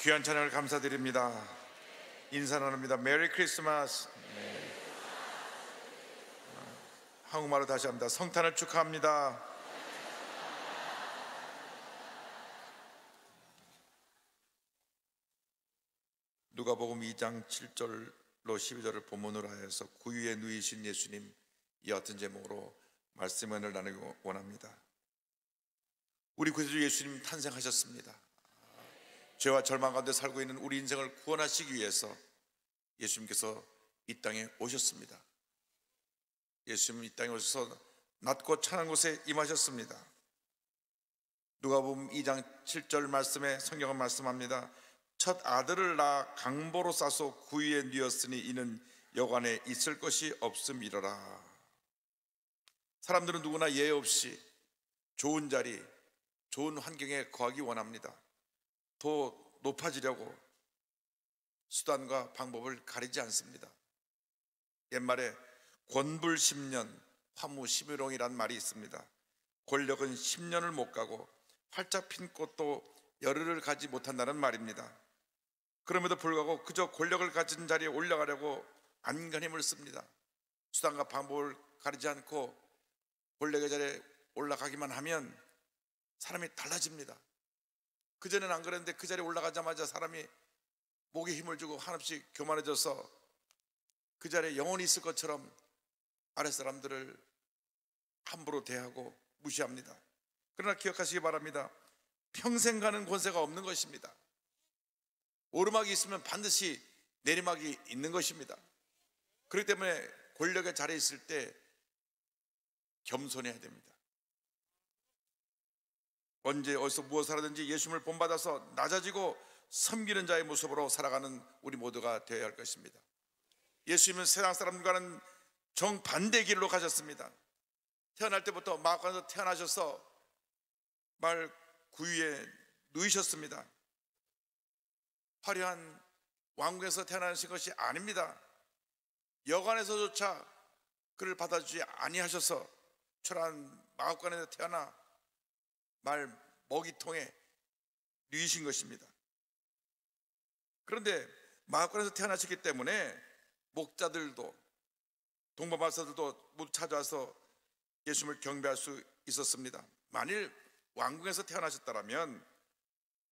귀한 찬양을 감사드립니다. 인사 나눕니다. 메리 크리스마스. 네. 한국말로 다시 합니다. 성탄을 축하합니다. 누가복음 2장 7절로 12절을 본문으로 하여서 구유에 누이신 예수님 이 같은 제목으로 말씀을 나누고 원합니다. 우리 구세주 예수님 탄생하셨습니다. 죄와 절망 가운데 살고 있는 우리 인생을 구원하시기 위해서 예수님께서 이 땅에 오셨습니다. 예수님 이 땅에 오셔서 낮고 찬한 곳에 임하셨습니다. 누가 보면 2장 7절 말씀에 성경은 말씀합니다. 첫 아들을 낳아 강보로 싸서 구유에 뉘었으니 이는 여관에 있을 것이 없음이러라. 사람들은 누구나 예외 없이 좋은 자리, 좋은 환경에 거하기 원합니다. 더 높아지려고 수단과 방법을 가리지 않습니다. 옛말에 권불 10년 화무 11홍이란 말이 있습니다. 권력은 10년을 못 가고 활짝 핀 꽃도 열흘을 가지 못한다는 말입니다. 그럼에도 불구하고 그저 권력을 가진 자리에 올라가려고 안간힘을 씁니다. 수단과 방법을 가리지 않고 권력의 자리에 올라가기만 하면 사람이 달라집니다. 그전에는 안 그랬는데 그 자리에 올라가자마자 사람이 목에 힘을 주고 한없이 교만해져서 그 자리에 영원히 있을 것처럼 아랫 사람들을 함부로 대하고 무시합니다. 그러나 기억하시기 바랍니다. 평생 가는 권세가 없는 것입니다. 오르막이 있으면 반드시 내리막이 있는 것입니다. 그렇기 때문에 권력의 자리에 있을 때 겸손해야 됩니다. 언제 어디서 무엇을 하든지 예수님을 본받아서 낮아지고 섬기는 자의 모습으로 살아가는 우리 모두가 되어야 할 것입니다. 예수님은 세상 사람과는 정반대 길로 가셨습니다. 태어날 때부터 마가에서 태어나셔서 말 구유에 누이셨습니다. 화려한 왕궁에서 태어나신 것이 아닙니다. 여관에서조차 그를 받아주지 아니하셔서 초라한 마국간에서 태어나 말 먹이통에 뉘신 것입니다. 그런데 마음관에서 태어나셨기 때문에 목자들도 동방박사들도 모두 찾아와서 예수님을 경배할 수 있었습니다. 만일 왕궁에서 태어나셨다면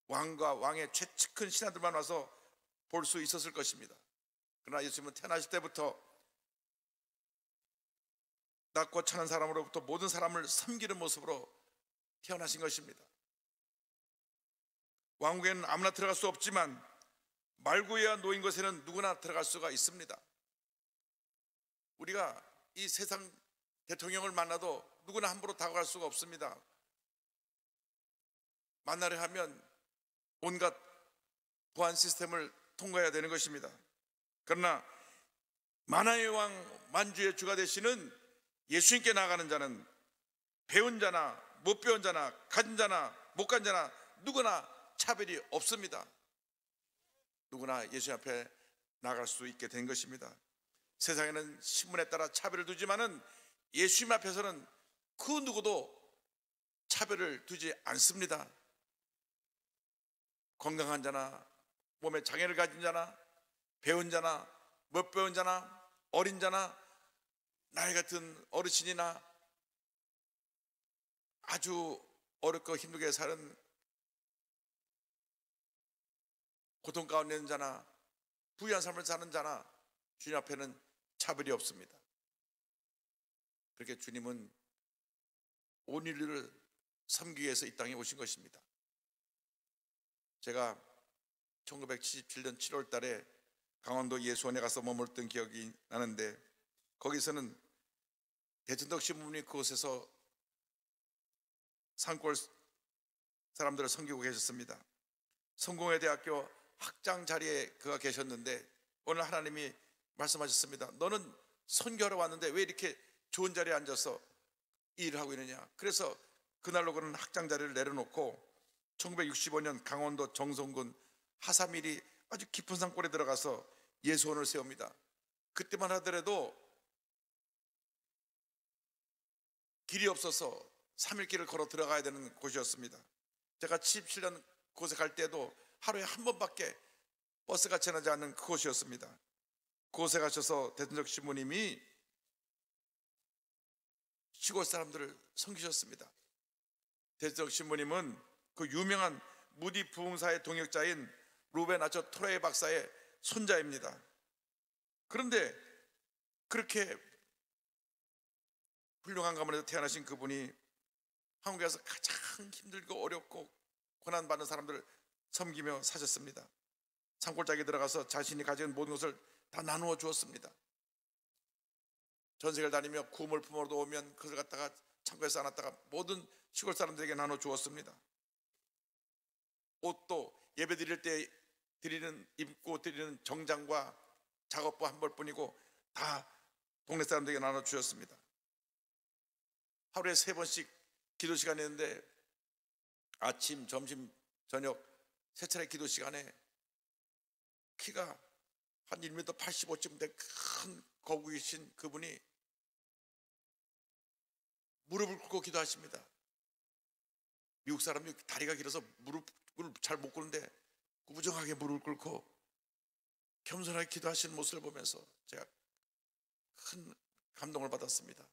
왕과 왕의 최측 큰 신하들만 와서 볼 수 있었을 것입니다. 그러나 예수님은 태어나실 때부터 낮고 천한 사람으로부터 모든 사람을 섬기는 모습으로 태어나신 것입니다. 왕국에는 아무나 들어갈 수 없지만 말구야 노인 것에는 누구나 들어갈 수가 있습니다. 우리가 이 세상 대통령을 만나도 누구나 함부로 다가갈 수가 없습니다. 만나려 하면 온갖 보안 시스템을 통과해야 되는 것입니다. 그러나 만화의 왕 만주의 주가 되시는 예수님께 나가는 자는 배운 자나 못 배운 자나 가진 자나 못 간 자나 누구나 차별이 없습니다. 누구나 예수 앞에 나갈 수 있게 된 것입니다. 세상에는 신분에 따라 차별을 두지만은 예수님 앞에서는 그 누구도 차별을 두지 않습니다. 건강한 자나 몸에 장애를 가진 자나 배운 자나 못 배운 자나 어린 자나 나이 같은 어르신이나 아주 어렵고 힘들게 사는 고통 가운데 있는 자나 부유한 삶을 사는 자나 주님 앞에는 차별이 없습니다. 그렇게 주님은 온 인류를 섬기 위해서 이 땅에 오신 것입니다. 제가 1977년 7월 달에 강원도 예수원에 가서 머물던 기억이 나는데 거기서는 대전덕 신부님이 그곳에서 산골 사람들을 섬기고 계셨습니다. 성공회 대학교 학장 자리에 그가 계셨는데 오늘 하나님이 말씀하셨습니다. 너는 선교하러 왔는데 왜 이렇게 좋은 자리에 앉아서 일을 하고 있느냐. 그래서 그날로 그는 학장 자리를 내려놓고 1965년 강원도 정성군 하사밀이 아주 깊은 산골에 들어가서 예수원을 세웁니다. 그때만 하더라도 길이 없어서 3일길을 걸어 들어가야 되는 곳이었습니다. 제가 7 7년 곳에 갈 때도 하루에 한 번밖에 버스가 지나지 않는 그곳이었습니다. 그곳에 가셔서 대전적 신부님이 시골 사람들을 섬기셨습니다. 대전적 신부님은 그 유명한 무디 부흥사의 동역자인 루벤 아처 토레이 박사의 손자입니다. 그런데 그렇게 훌륭한 가문에서 태어나신 그분이 한국에서 가장 힘들고 어렵고 고난받는 사람들을 섬기며 사셨습니다. 산골짜기 들어가서 자신이 가진 모든 것을 다 나누어 주었습니다. 전세계를 다니며 구물 품으로 오면 그것을 갖다가 창고에 서아놨다가 모든 시골 사람들에게 나눠 주었습니다. 옷도 예배 드릴 때 드리는 입고 드리는 정장과 작업부 한 벌뿐이고 다 동네 사람들에게 나눠 주셨습니다. 하루에 세 번씩 기도 시간이었는데 아침, 점심, 저녁 세 차례 기도 시간에 키가 한 1m 85쯤 된큰 거북이신 그분이 무릎을 꿇고 기도하십니다. 미국 사람이 다리가 길어서 무릎을 잘 못 꿇는데 꾸부정하게 무릎을 꿇고 겸손하게 기도하시는 모습을 보면서 제가 큰 감동을 받았습니다.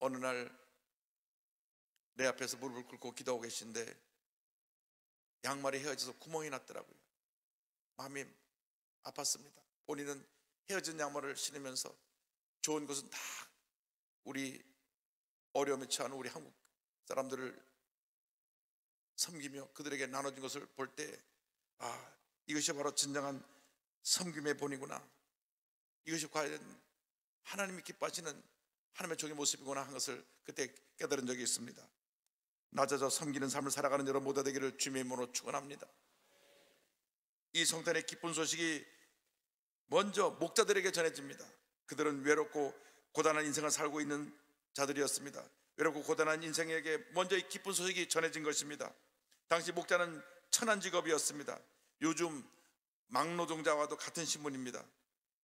어느 날내 앞에서 무릎을 꿇고 기도하고 계신데 양말이 헤어져서 구멍이 났더라고요. 마음이 아팠습니다. 본인은 헤어진 양말을 신으면서 좋은 것은 다 우리 어려움에 처한 우리 한국 사람들을 섬기며 그들에게 나눠준 것을 볼 때, 아, 이것이 바로 진정한 섬김의 본이구나. 이것이 과연 하나님이 기뻐하시는 하나님의 종의 모습이구나 한 것을 그때 깨달은 적이 있습니다. 낮아져 섬기는 삶을 살아가는 여러분 모두 되기를 주님의 이름으로 축원합니다. 이 성탄의 기쁜 소식이 먼저 목자들에게 전해집니다. 그들은 외롭고 고단한 인생을 살고 있는 자들이었습니다. 외롭고 고단한 인생에게 먼저 이 기쁜 소식이 전해진 것입니다. 당시 목자는 천한 직업이었습니다. 요즘 막노동자와도 같은 신분입니다.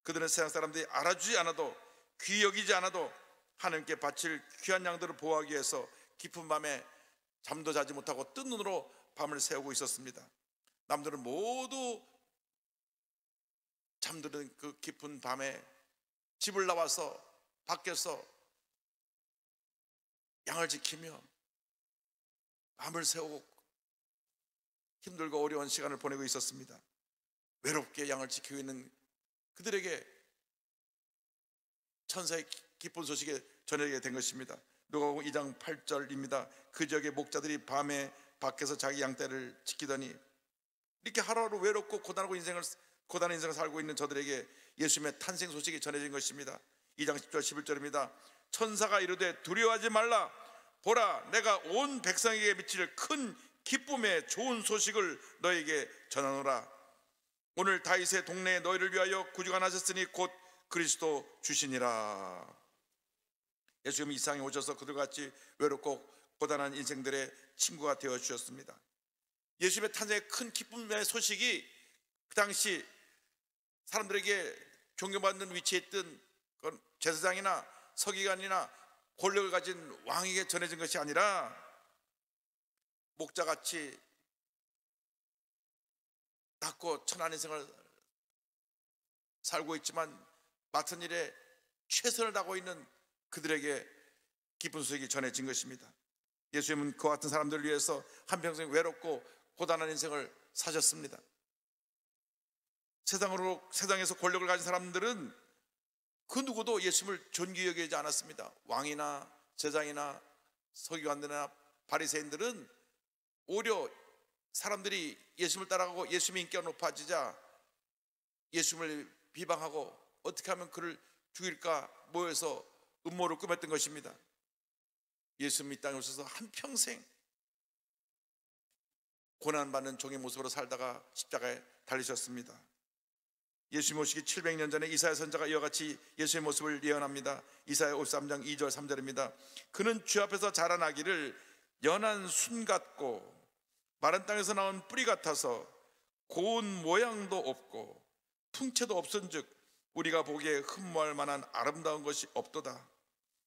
그들은 세상 사람들이 알아주지 않아도 귀 여기지 않아도 하나님께 바칠 귀한 양들을 보호하기 위해서 깊은 밤에 잠도 자지 못하고 뜬 눈으로 밤을 새우고 있었습니다. 남들은 모두 잠드는 그 깊은 밤에 집을 나와서 밖에서 양을 지키며 밤을 새우고 힘들고 어려운 시간을 보내고 있었습니다. 외롭게 양을 지키고 있는 그들에게 천사의 기쁜 소식에 전해게 된 것입니다. 누가복음 2장 8절입니다. 그 지역의 목자들이 밤에 밖에서 자기 양떼를 지키더니 이렇게 하루하루 외롭고 고단하고 인생을 고단한 인생을 살고 있는 저들에게 예수님의 탄생 소식이 전해진 것입니다. 2장 10절 11절입니다. 천사가 이르되 두려워하지 말라 보라 내가 온 백성에게 미칠 큰 기쁨의 좋은 소식을 너에게 전하노라 오늘 다윗의 동네에 너희를 위하여 구주가 나셨으니 곧 그리스도 주시니라 예수님이 이상에 오셔서 그들 같이 외롭고 고단한 인생들의 친구가 되어 주셨습니다. 예수님의 탄생의 큰 기쁨의 소식이 그 당시 사람들에게 존경받는 위치에 있던 제사장이나 서기관이나 권력을 가진 왕에게 전해진 것이 아니라 목자같이 낳고 천한 인생을 살고 있지만 맡은 일에 최선을 다하고 있는 그들에게 기쁜 소식이 전해진 것입니다. 예수님은 그 같은 사람들을 위해서 한평생 외롭고 고단한 인생을 사셨습니다. 세상으로, 세상에서 권력을 가진 사람들은 그 누구도 예수님을 존귀 여기지 않았습니다. 왕이나 제장이나 서기관들이나 바리새인들은 오히려 사람들이 예수님을 따라가고 예수님의 인기가 높아지자 예수님을 비방하고 어떻게 하면 그를 죽일까 모여서 음모를 꾸몄던 것입니다. 예수님 이 땅에 오셔서 한평생 고난받는 종의 모습으로 살다가 십자가에 달리셨습니다. 예수님 오시기 700년 전에 이사야 선자가 이와 같이 예수의 모습을 예언합니다. 이사야 53장 2절 3절입니다. 그는 주 앞에서 자라나기를 연한 순 같고 마른 땅에서 나온 뿌리 같아서 고운 모양도 없고 풍채도 없은즉 우리가 보기에 흠모할 만한 아름다운 것이 없도다.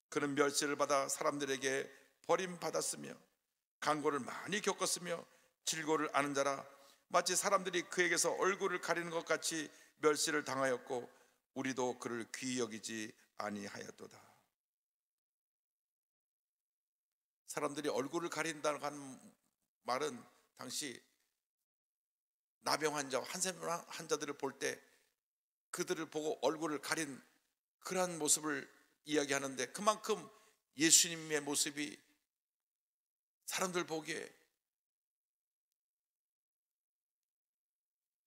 그는 멸시를 받아 사람들에게 버림받았으며 강고를 많이 겪었으며 질고를 아는 자라 마치 사람들이 그에게서 얼굴을 가리는 것 같이 멸시를 당하였고 우리도 그를 귀히 여기지 아니하였도다. 사람들이 얼굴을 가린다는 한 말은 당시 나병 환자, 한센 환자들을 볼 때 그들을 보고 얼굴을 가린 그러한 모습을 이야기하는데 그만큼 예수님의 모습이 사람들 보기에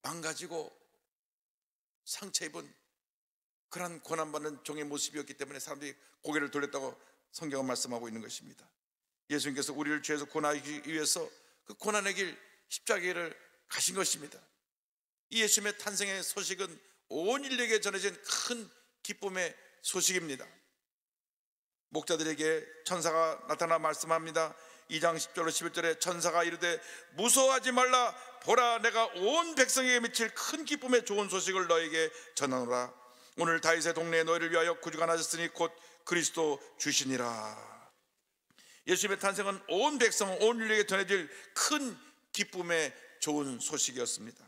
망가지고 상처 입은 그러한 고난받는 종의 모습이었기 때문에 사람들이 고개를 돌렸다고 성경은 말씀하고 있는 것입니다. 예수님께서 우리를 죄에서 고난하기 위해서 그 고난의 길 십자가를 가신 것입니다. 이 예수님의 탄생의 소식은 온 인류에게 전해진 큰 기쁨의 소식입니다. 목자들에게 천사가 나타나 말씀합니다. 2장 10절로 11절에 천사가 이르되 무서워하지 말라 보라 내가 온 백성에게 미칠 큰 기쁨의 좋은 소식을 너에게 전하노라 오늘 다윗의 동네에 너희를 위하여 구주가 나셨으니 곧 그리스도 주시니라 예수님의 탄생은 온 백성 온 인류에게 전해질 큰 기쁨의 좋은 소식이었습니다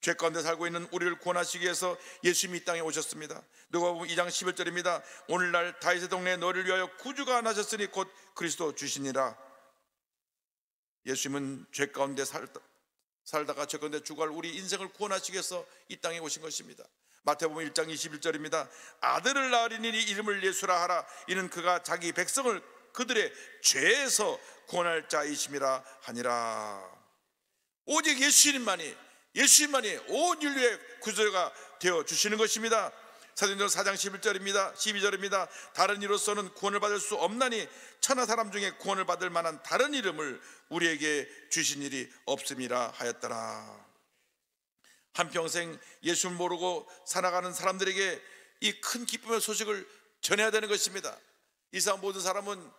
죄 가운데 살고 있는 우리를 구원하시기 위해서 예수님이 이 땅에 오셨습니다. 누가복음 2장 11절입니다. 오늘날 다윗의 동네 너를 위하여 구주가 나셨으니 곧 그리스도 주시니라. 예수님은 죄 가운데 살다, 살다가 죄 가운데 죽을 우리 인생을 구원하시기 위해서 이 땅에 오신 것입니다. 마태복음 1장 21절입니다. 아들을 낳으리니 네 이름을 예수라 하라. 이는 그가 자기 백성을 그들의 죄에서 구원할 자이심이라 하니라. 오직 예수님만이 예수님만이 온 인류의 구조가 되어 주시는 것입니다. 사도행전 4장 11절입니다. 12절입니다. 다른 이로서는 구원을 받을 수 없나니 천하 사람 중에 구원을 받을 만한 다른 이름을 우리에게 주신 일이 없음이라 하였더라. 한평생 예수 모르고 살아가는 사람들에게 이 큰 기쁨의 소식을 전해야 되는 것입니다. 이상 모든 사람은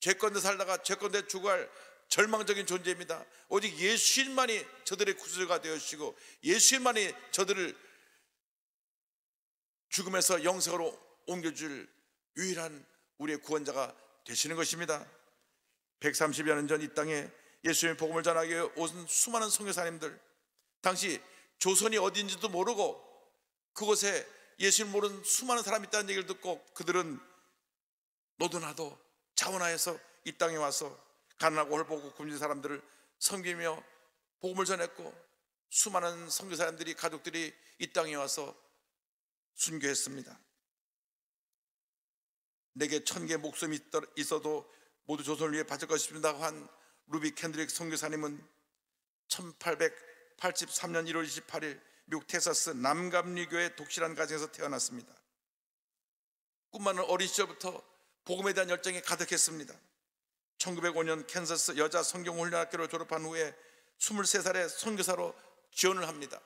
죄건데 살다가 죄건데 죽을 절망적인 존재입니다. 오직 예수님만이 저들의 구슬가 되어주시고 예수님만이 저들을 죽음에서 영생으로 옮겨줄 유일한 우리의 구원자가 되시는 것입니다. 130여 년 전 이 땅에 예수님의 복음을 전하기 위해 온 수많은 선교사님들 당시 조선이 어딘지도 모르고 그곳에 예수님 모르는 수많은 사람이 있다는 얘기를 듣고 그들은 너도 나도 자원하여서 이 땅에 와서 가난하고 홀보고 굶진 사람들을 섬기며 복음을 전했고 수많은 선교사람들이 가족들이 이 땅에 와서 순교했습니다. 내게 천 개의 목숨이 있어도 모두 조선을 위해 바칠 것입니다고 한 루비 캔드릭 선교사님은 1883년 1월 28일 미국 텍사스 남감리교의 독실한 가정에서 태어났습니다. 꿈만은 어린 시절부터 복음에 대한 열정이 가득했습니다. 1905년 캔서스 여자 성경훈련학교를 졸업한 후에 23살에 선교사로 지원을 합니다.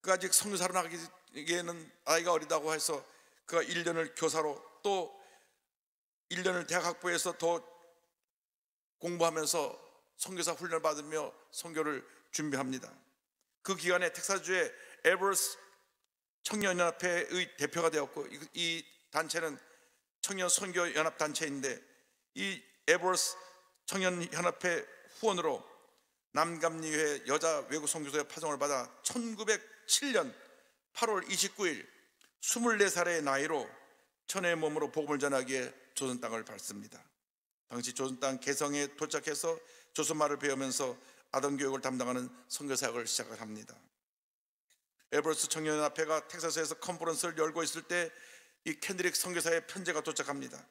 그 아직 선교사로 나가기에는 아이가 어리다고 해서 그가 1년을 교사로 또 1년을 대학학부에서 더 공부하면서 선교사 훈련을 받으며 선교를 준비합니다. 그 기간에 텍사주의 에버스 청년연합회의 대표가 되었고 이 단체는 청년 선교 연합 단체인데 이 에버스 청년 연합회 후원으로 남감리회 여자 외국 선교사의 파송을 받아 1907년 8월 29일 24살의 나이로 천의 몸으로 복음을 전하기에 조선 땅을 밟습니다. 당시 조선 땅 개성에 도착해서 조선말을 배우면서 아동 교육을 담당하는 선교 사역을 시작 합니다. 에버스 청년연합회가 텍사스에서 컨퍼런스를 열고 있을 때 이캔드릭 선교사의 편지가 도착합니다.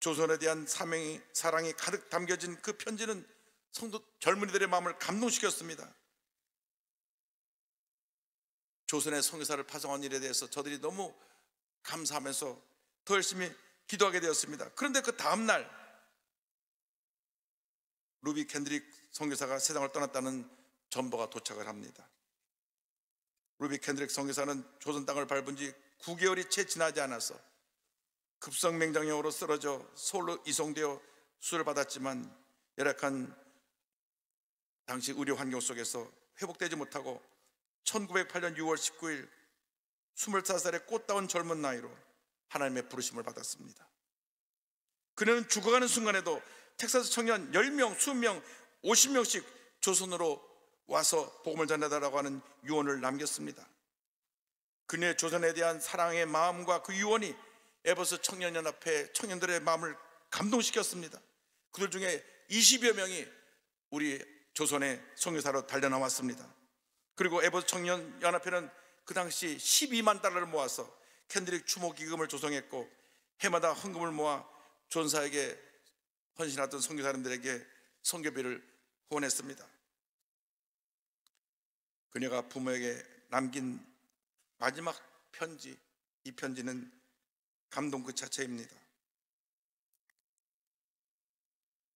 조선에 대한 사명이 사랑이 가득 담겨진 그 편지는 성도 젊은이들의 마음을 감동시켰습니다. 조선의 선교사를 파송한 일에 대해서 저들이 너무 감사하면서 더 열심히 기도하게 되었습니다. 그런데 그 다음 날 루비 캔드릭 선교사가 세상을 떠났다는 전보가 도착을 합니다. 루비 캔드릭 선교사는 조선 땅을 밟은 지 9개월이 채 지나지 않아서 급성맹장염으로 쓰러져 서울로 이송되어 수술을 받았지만 열악한 당시 의료 환경 속에서 회복되지 못하고 1908년 6월 19일 2 4살의 꽃다운 젊은 나이로 하나님의 부르심을 받았습니다. 그는 죽어가는 순간에도 텍사스 청년 10명, 20명, 50명씩 조선으로 와서 복음을 전해달라고 하는 유언을 남겼습니다. 그녀의 조선에 대한 사랑의 마음과 그 유언이 에버스 청년연합회 청년들의 마음을 감동시켰습니다. 그들 중에 20여 명이 우리 조선의 성교사로 달려나왔습니다. 그리고 에버스 청년연합회는 그 당시 12만 달러를 모아서 캔드릭 추모기금을 조성했고 해마다 헌금을 모아 존사에게 헌신하던 선교사님들에게 선교비를 후원했습니다. 그녀가 부모에게 남긴 마지막 편지, 이 편지는 감동 그 자체입니다.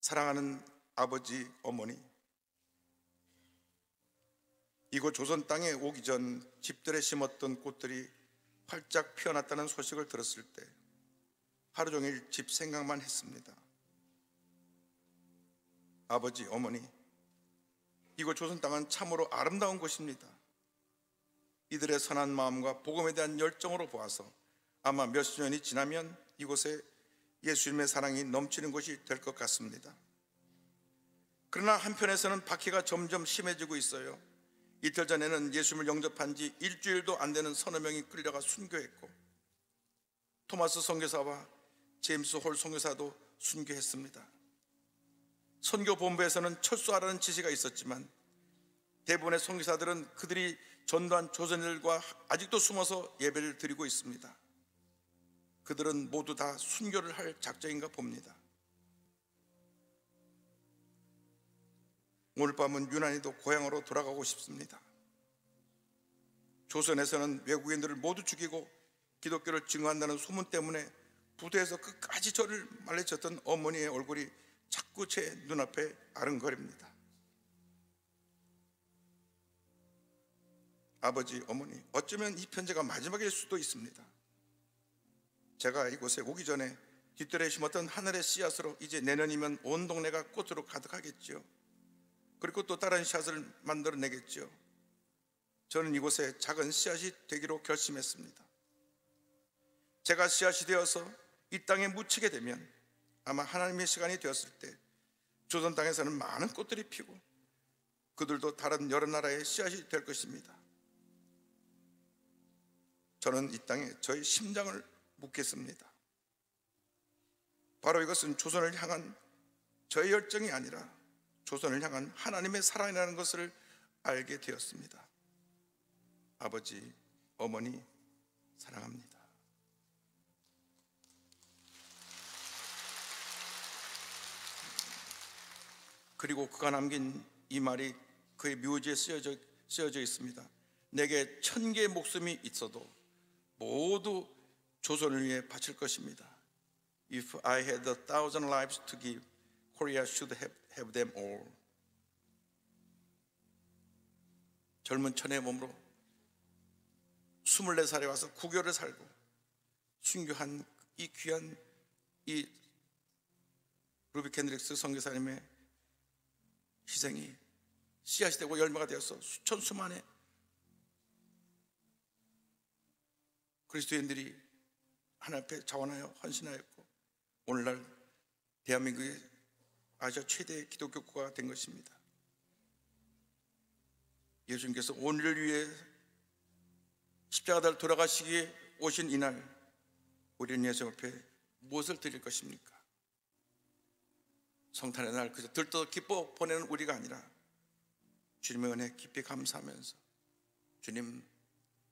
사랑하는 아버지, 어머니, 이곳 조선 땅에 오기 전 집들에 심었던 꽃들이 활짝 피어났다는 소식을 들었을 때 하루 종일 집 생각만 했습니다. 아버지, 어머니, 이곳 조선 땅은 참으로 아름다운 곳입니다. 이들의 선한 마음과 복음에 대한 열정으로 보아서 아마 몇십 년이 지나면 이곳에 예수님의 사랑이 넘치는 곳이 될 것 같습니다. 그러나 한편에서는 박해가 점점 심해지고 있어요. 이틀 전에는 예수님을 영접한 지 일주일도 안 되는 서너 명이 끌려가 순교했고 토마스 선교사와 제임스 홀 선교사도 순교했습니다. 선교 본부에서는 철수하라는 지시가 있었지만 대부분의 선교사들은 그들이 전두환 조선일과 아직도 숨어서 예배를 드리고 있습니다. 그들은 모두 다 순교를 할 작정인가 봅니다. 오늘 밤은 유난히도 고향으로 돌아가고 싶습니다. 조선에서는 외국인들을 모두 죽이고 기독교를 증거한다는 소문 때문에 부대에서 끝까지 저를 말려쳤던 어머니의 얼굴이 자꾸 제 눈앞에 아른거립니다. 아버지, 어머니, 어쩌면 이 편지가 마지막일 수도 있습니다. 제가 이곳에 오기 전에 깃들에 심었던 하늘의 씨앗으로 이제 내년이면 온 동네가 꽃으로 가득하겠지요. 그리고 또 다른 씨앗을 만들어내겠지요. 저는 이곳에 작은 씨앗이 되기로 결심했습니다. 제가 씨앗이 되어서 이 땅에 묻히게 되면 아마 하나님의 시간이 되었을 때 조선 땅에서는 많은 꽃들이 피고 그들도 다른 여러 나라의 씨앗이 될 것입니다. 저는 이 땅에 저의 심장을 묻겠습니다. 바로 이것은 조선을 향한 저의 열정이 아니라 조선을 향한 하나님의 사랑이라는 것을 알게 되었습니다. 아버지, 어머니, 사랑합니다. 그리고 그가 남긴 이 말이 그의 묘지에 쓰여져, 쓰여져 있습니다. 내게 천 개의 목숨이 있어도 모두 조선을 위해 바칠 것입니다. If I had a thousand lives to give, Korea should have, have them all. 젊은 천의 몸으로 24살에 와서 구교를 살고 순교한 이 귀한 이 루비 캔드릭스 선교사님의 희생이 씨앗이 되고 열매가 되어서 수천 수만의 그리스도인들이 하나님 앞에 자원하여 헌신하였고 오늘날 대한민국의 아시아 최대의 기독교 국가가 된 것입니다. 예수님께서 오늘을 위해 십자가 달 돌아가시기에 오신 이날 우리는 예수 앞에 무엇을 드릴 것입니까? 성탄의 날 그저 들떠 기뻐 보내는 우리가 아니라 주님의 은혜 깊이 감사하면서 주님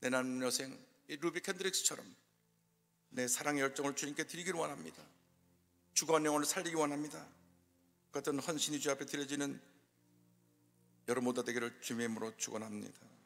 내 남은 여생 이 루비 캔드릭스처럼 내 사랑의 열정을 주님께 드리기를 원합니다. 죽어간 영혼을 살리기 원합니다. 그 같은 헌신이 주 앞에 드려지는 여러모다 분 되기를 주님의 힘으로 축원합니다.